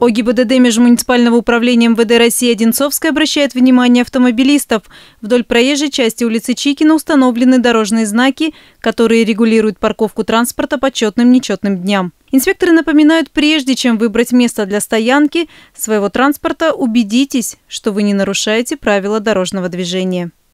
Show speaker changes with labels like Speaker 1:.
Speaker 1: ОГИБДД Межмуниципального управления МВД России Одинцовской обращает внимание автомобилистов. Вдоль проезжей части улицы Чикина установлены дорожные знаки, которые регулируют парковку транспорта по четным-нечетным дням. Инспекторы напоминают, прежде чем выбрать место для стоянки своего транспорта, убедитесь, что вы не нарушаете правила дорожного движения.